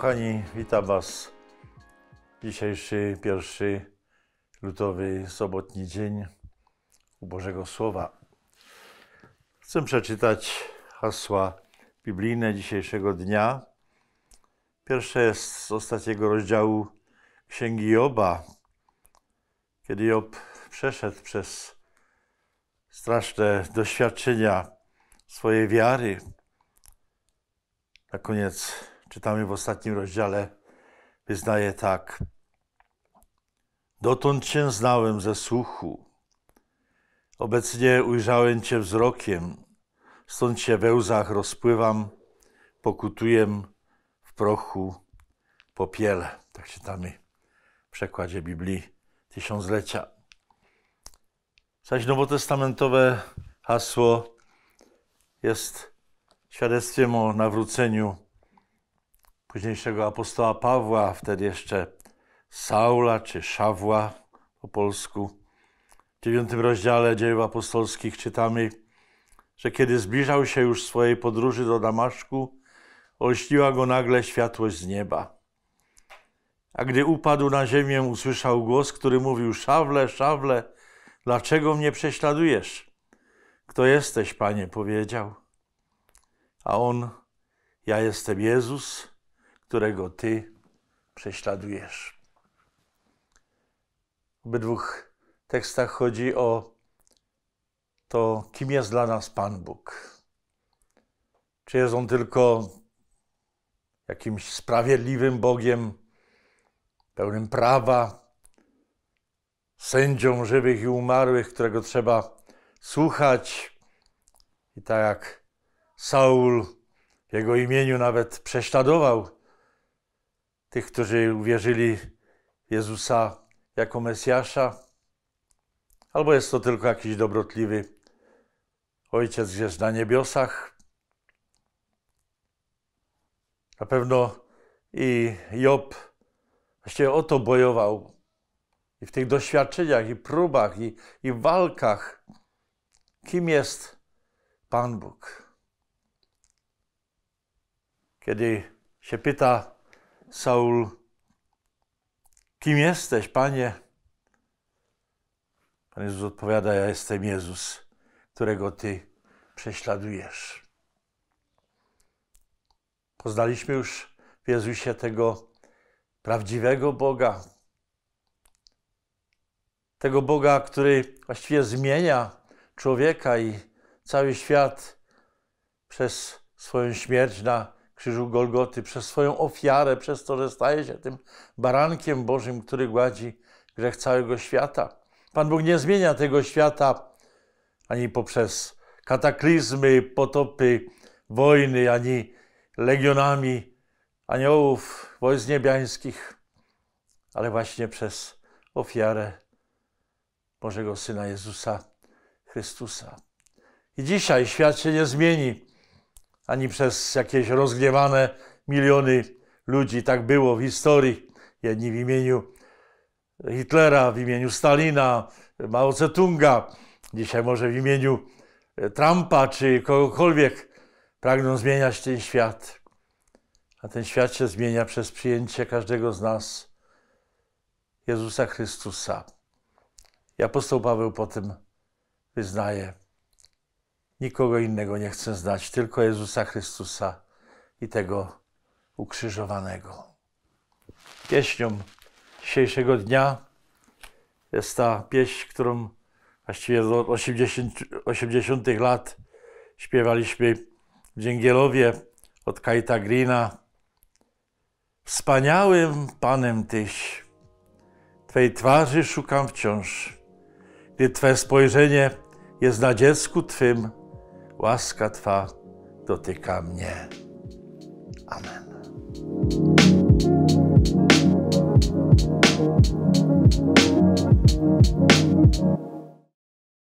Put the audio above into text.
kochani, witam Was. Dzisiejszy, pierwszy lutowy, sobotni dzień u Bożego Słowa. Chcę przeczytać hasła biblijne dzisiejszego dnia. Pierwsze jest z ostatniego rozdziału Księgi Joba, kiedy Job przeszedł przez straszne doświadczenia swojej wiary. Na koniec czytamy w ostatnim rozdziale, wyznaje tak. Dotąd Cię znałem ze słuchu, obecnie ujrzałem Cię wzrokiem, stąd się we łzach rozpływam, pokutuję w prochu popiele. Tak czytamy w przekładzie Biblii Tysiąclecia. Zaś nowotestamentowe hasło jest świadectwem o nawróceniu późniejszego apostoła Pawła, wtedy jeszcze Saula czy Szawła po polsku. W dziewiątym rozdziale dziejów apostolskich czytamy, że kiedy zbliżał się już swojej podróży do Damaszku, olśniła go nagle światłość z nieba. A gdy upadł na ziemię, usłyszał głos, który mówił: Szawle, szawle, dlaczego mnie prześladujesz? Kto jesteś, panie? powiedział. A on: Ja jestem Jezus, którego ty prześladujesz. W obydwóch tekstach chodzi o to, kim jest dla nas Pan Bóg. Czy jest on tylko jakimś sprawiedliwym Bogiem, pełnym prawa, sędzią żywych i umarłych, którego trzeba słuchać. I tak jak Saul w jego imieniu nawet prześladował tych, którzy uwierzyli Jezusa jako Mesjasza, albo jest to tylko jakiś dobrotliwy ojciec gdzieś na niebiosach. Na pewno i Job właściwie o to bojował. I w tych doświadczeniach, i próbach, i, i walkach, kim jest Pan Bóg. Kiedy się pyta Saul, kim jesteś, Panie? Pan Jezus odpowiada, ja jestem Jezus, którego Ty prześladujesz. Poznaliśmy już w Jezusie tego prawdziwego Boga, tego Boga, który właściwie zmienia człowieka i cały świat przez swoją śmierć na krzyżu Golgoty, przez swoją ofiarę, przez to, że staje się tym barankiem Bożym, który gładzi grzech całego świata. Pan Bóg nie zmienia tego świata ani poprzez kataklizmy, potopy, wojny, ani legionami aniołów, wojsk niebiańskich, ale właśnie przez ofiarę Bożego Syna Jezusa Chrystusa. I dzisiaj świat się nie zmieni ani przez jakieś rozgniewane miliony ludzi. Tak było w historii. Jedni w imieniu Hitlera, w imieniu Stalina, Mao Tse-tunga, dzisiaj może w imieniu e, Trumpa czy kogokolwiek pragną zmieniać ten świat. A ten świat się zmienia przez przyjęcie każdego z nas Jezusa Chrystusa. I apostoł Paweł potem wyznaje, Nikogo innego nie chcę znać, tylko Jezusa Chrystusa i tego ukrzyżowanego. Pieśnią dzisiejszego dnia jest ta pieśń, którą właściwie od 80, 80 lat śpiewaliśmy w Dzięgielowie od Kajta Greena. Wspaniałym Panem Tyś, Twej twarzy szukam wciąż, gdy Twe spojrzenie jest na dziecku Twym, łaska Twa dotyka mnie. Amen.